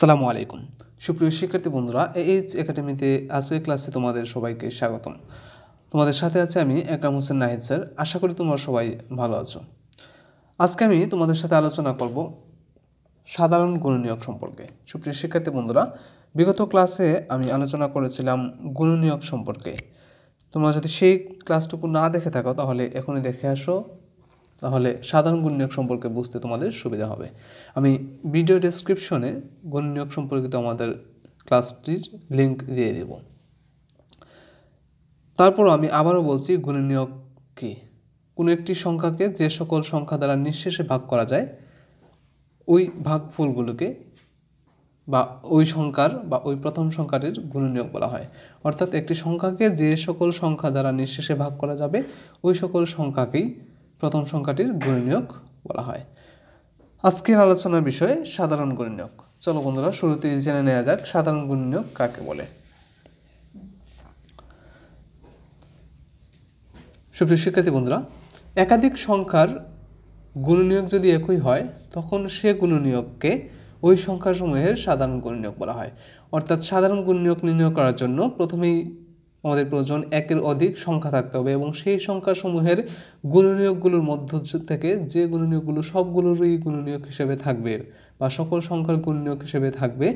সালামু আলাইকুম সুপ্রিয় শিক্ষার্থী বন্ধুরা এইচ একাডেমিতে আজকের ক্লাসে তোমাদের সবাইকে স্বাগতম তোমাদের সাথে আছে আমি একরাম হোসেন নাহিদ স্যার আশা করি তোমরা সবাই ভালো আছো আজকে আমি তোমাদের সাথে আলোচনা করব সাধারণ গুণনীয়ক সম্পর্কে সুপ্রিয় শিক্ষার্থী বন্ধুরা বিগত ক্লাসে আমি আলোচনা করেছিলাম গুণনীয়ক সম্পর্কে তোমরা যদি সেই ক্লাসটুকু না দেখে থাকো তাহলে এখনই দেখে আসো তাহলে সাধারণ নিয়োগ সম্পর্কে বুঝতে তোমাদের সুবিধা হবে আমি ভিডিও ডেসক্রিপশনে গুণনীয়ক সম্পর্কিত আমাদের ক্লাসটির লিঙ্ক দিয়ে দেব তারপর আমি আবারও বলছি নিয়োগ কি কোনো একটি সংখ্যাকে যে সকল সংখ্যা দ্বারা নিঃশেষে ভাগ করা যায় ওই ভাগফুলগুলোকে বা ওই সংখ্যার বা ওই প্রথম সংখ্যাটির নিয়োগ বলা হয় অর্থাৎ একটি সংখ্যাকে যে সকল সংখ্যা দ্বারা নিঃশেষে ভাগ করা যাবে ওই সকল সংখ্যাকেই প্রথম সংখ্যাটির গুণনীয়ক বলা হয় আজকের আলোচনার বিষয় সাধারণ গুণনীয়ক চলো বন্ধুরা শুরুতেই জেনে নেওয়া যাক সাধারণ গুণনীয়ক কাকে বলে সুপ্রিয় শিক্ষার্থী বন্ধুরা একাধিক সংখ্যার গুণনীয়ক যদি একই হয় তখন সে গুণনীয়ককে ওই সংখ্যাসমূহের সাধারণ গুণনীয়ক বলা হয় অর্থাৎ সাধারণ গুণনীয়ক নির্ণয় করার জন্য প্রথমেই আমাদের প্রয়োজন একের অধিক সংখ্যা থাকতে হবে এবং সেই সংখ্যাসমূহের গুণনীয়কগুলোর মধ্য থেকে যে গুণনীয়কগুলো সবগুলোরই গুণনীয়ক হিসেবে থাকবে বা সকল সংখ্যার গুণনীয়ক হিসেবে থাকবে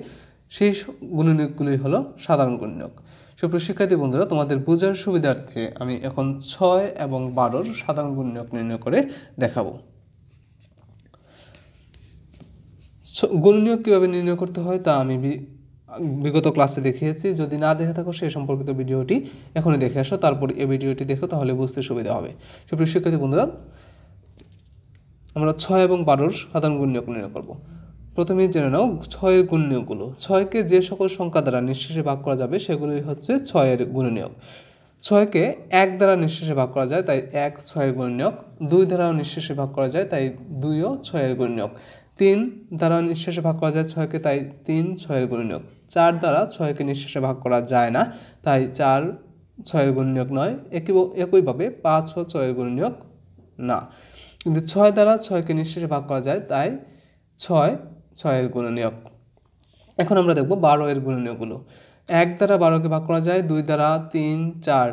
সেই গুণনীয়কগুলোই হলো সাধারণ গুণনীয়ক সুপ্রিয় শিক্ষার্থী বন্ধুরা তোমাদের বোঝার সুবিধার্থে আমি এখন ছয় এবং বারোর সাধারণ গুণনীয়ক নির্ণয় করে দেখাবো গুণনীয়ক কীভাবে নির্ণয় করতে হয় তা আমি বিগত ক্লাসে দেখিয়েছি যদি না দেখে থাকো সে সম্পর্কিত ভিডিওটি এখনই দেখে আসো তারপর এই ভিডিওটি দেখো তাহলে বুঝতে সুবিধা হবে সুপ্রিয় শিক্ষার্থী বন্ধুরা আমরা ছয় এবং বারোর সাধারণ গুণ নিয়োগ নির্ণয় করবো প্রথমেই জেনে নাও ছয়ের গুণনীয়কগুলো ছয়কে যে সকল সংখ্যা দ্বারা নিঃশেষে ভাগ করা যাবে সেগুলোই হচ্ছে ছয়ের গুণনীয়ক ছয়কে এক দ্বারা নিঃশেষে ভাগ করা যায় তাই এক ছয়ের গুণনীয়ক দুই দ্বারাও নিঃশেষে ভাগ করা যায় তাই দুইও ছয়ের গুণনীয়ক তিন দ্বারা নিঃশেষে ভাগ করা যায় ছয়কে তাই তিন ছয়ের গুণনীয়ক চার দ্বারা ছয়কে নিঃশেষে ভাগ করা যায় না তাই চার ছয়ের গুণনীয়ক নয় একই একইভাবে পাঁচ ও ছয়ের গুণনীয়ক না কিন্তু ছয় দ্বারা ছয়কে নিঃশেষে ভাগ করা যায় তাই ছয় ছয়ের গুণনীয়ক এখন আমরা দেখব বারো এর গুণনীয়কগুলো এক দ্বারা বারোকে ভাগ করা যায় দুই দ্বারা তিন চার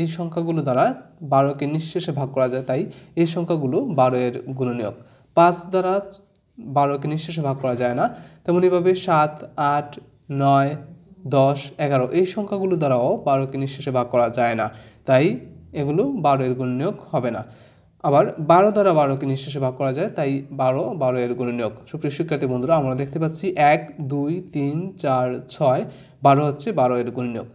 এই সংখ্যাগুলো দ্বারা বারোকে নিঃশেষে ভাগ করা যায় তাই এই সংখ্যাগুলো বারো এর গুণনীয়ক পাঁচ দ্বারা বারোকে নিঃশেষে ভাগ করা যায় না ভাবে সাত আট নয় দশ এগারো এই সংখ্যাগুলো দ্বারাও বারোকে নিঃশেষে ভাগ করা যায় না তাই এগুলো বারো এর গুণনীয়ক হবে না আবার বারো দ্বারা বারোকে নিঃশেষে ভাগ করা যায় তাই বারো বারো এর গুণনীয়ক সুপ্রিয় শিক্ষার্থী বন্ধুরা আমরা দেখতে পাচ্ছি এক দুই তিন চার ছয় বারো হচ্ছে বারো এর গুণনীয়ক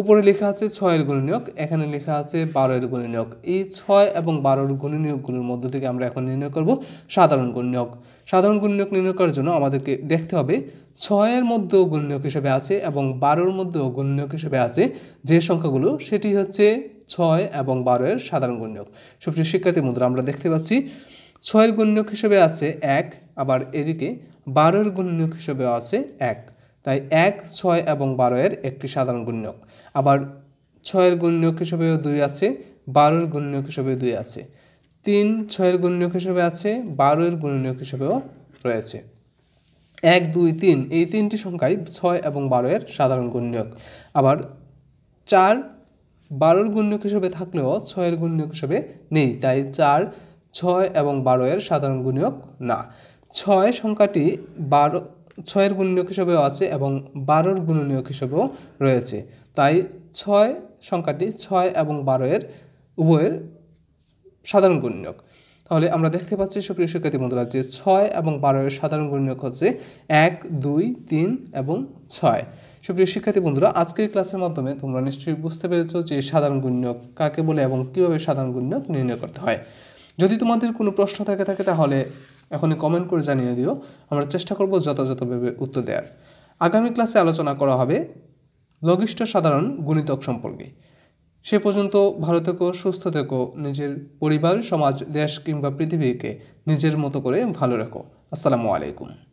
উপরে লেখা আছে ছয়ের গুণনীয়ক এখানে লেখা আছে বারোয়ের গুণনীয়ক এই ছয় এবং বারোর গুণনীয়কগুলোর মধ্য থেকে আমরা এখন নির্ণয় করব সাধারণ গুণনীয়ক সাধারণ গুণনীয়ক নির্ণয় করার জন্য আমাদেরকে দেখতে হবে ছয়ের মধ্যেও গুণনীয়ক হিসেবে আছে এবং বারোর মধ্যেও গুণনীয়ক হিসেবে আছে যে সংখ্যাগুলো সেটি হচ্ছে ছয় এবং বারোয়ের সাধারণ গুণনীয়ক সবচেয়ে শিক্ষার্থী মুদ্রা আমরা দেখতে পাচ্ছি ছয়ের গুণনীয়ক হিসেবে আছে এক আবার এদিকে বারোর গুণনীয়ক হিসেবে আছে এক তাই এক ছয় এবং বারো এর একটি সাধারণ গুণ্যক আবার ছয়ের গুণ্যক হিসেবেও দুই আছে বারোর গুণ্যক হিসেবে দুই আছে তিন ছয়ের গুণ্যক হিসেবে আছে বারোর গুণ্যক হিসেবেও রয়েছে এক দুই তিন এই তিনটি সংখ্যাই ছয় এবং বারো এর সাধারণ গুণ্যক আবার চার বারোর গুণ্যক হিসেবে থাকলেও ছয়ের গুণ্যক হিসেবে নেই তাই চার ছয় এবং বারো এর সাধারণ গুণক না ছয় সংখ্যাটি বারো ছয়ের গুণনীয়ক হিসেবেও আছে এবং বারোর গুণনীয়ক হিসেবেও রয়েছে তাই ছয় সংখ্যাটি ছয় এবং বারো এর উভয়ের সাধারণ গুণনীয়ক তাহলে আমরা দেখতে পাচ্ছি সক্রিয় শিক্ষার্থী বন্ধুরা যে ছয় এবং বারো এর সাধারণ গুণনীয়ক হচ্ছে এক দুই তিন এবং ছয় সুপ্রিয় শিক্ষার্থী বন্ধুরা আজকের ক্লাসের মাধ্যমে তোমরা নিশ্চয়ই বুঝতে পেরেছ যে সাধারণ গুণ্যক কাকে বলে এবং কীভাবে সাধারণ গুণ্যক নির্ণয় করতে হয় যদি তোমাদের কোনো প্রশ্ন থাকে থাকে তাহলে এখনই কমেন্ট করে জানিয়ে দিও আমরা চেষ্টা করব যথাযথভাবে উত্তর দেওয়ার আগামী ক্লাসে আলোচনা করা হবে লঘিষ্ঠ সাধারণ গুণিতক সম্পর্কে সে পর্যন্ত ভালো থেকো সুস্থ থেকো নিজের পরিবার সমাজ দেশ কিংবা পৃথিবীকে নিজের মতো করে ভালো রেখো আসসালামু আলাইকুম